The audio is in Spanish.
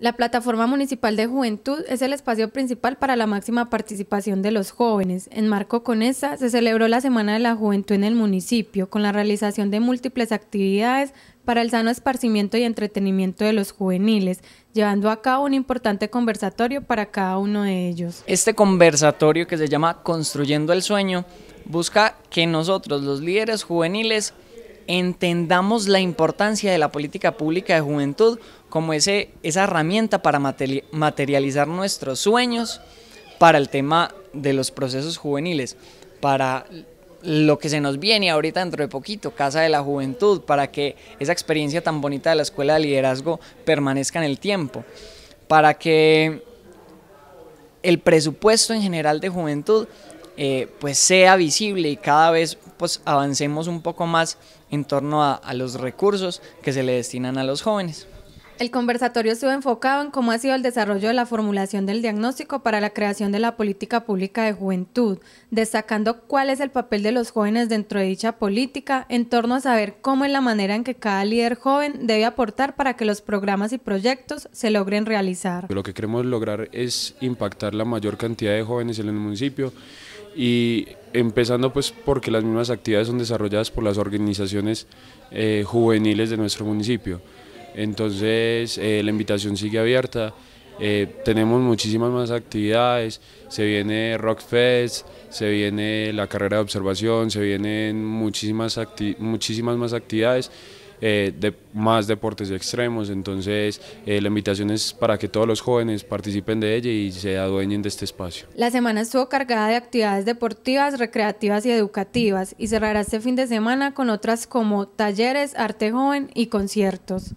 La Plataforma Municipal de Juventud es el espacio principal para la máxima participación de los jóvenes. En marco con esta, se celebró la Semana de la Juventud en el municipio, con la realización de múltiples actividades para el sano esparcimiento y entretenimiento de los juveniles, llevando a cabo un importante conversatorio para cada uno de ellos. Este conversatorio que se llama Construyendo el Sueño busca que nosotros, los líderes juveniles, entendamos la importancia de la política pública de juventud como ese, esa herramienta para materializar nuestros sueños para el tema de los procesos juveniles, para lo que se nos viene ahorita dentro de poquito, Casa de la Juventud, para que esa experiencia tan bonita de la Escuela de Liderazgo permanezca en el tiempo, para que el presupuesto en general de juventud eh, pues sea visible y cada vez pues avancemos un poco más en torno a, a los recursos que se le destinan a los jóvenes. El conversatorio estuvo enfocado en cómo ha sido el desarrollo de la formulación del diagnóstico para la creación de la política pública de juventud, destacando cuál es el papel de los jóvenes dentro de dicha política, en torno a saber cómo es la manera en que cada líder joven debe aportar para que los programas y proyectos se logren realizar. Lo que queremos lograr es impactar la mayor cantidad de jóvenes en el municipio y empezando pues porque las mismas actividades son desarrolladas por las organizaciones eh, juveniles de nuestro municipio. Entonces eh, la invitación sigue abierta, eh, tenemos muchísimas más actividades, se viene Rock Fest, se viene la carrera de observación, se vienen muchísimas, muchísimas más actividades eh, de más deportes extremos. Entonces, eh, la invitación es para que todos los jóvenes participen de ella y se adueñen de este espacio. La semana estuvo cargada de actividades deportivas, recreativas y educativas y cerrará este fin de semana con otras como talleres, arte joven y conciertos.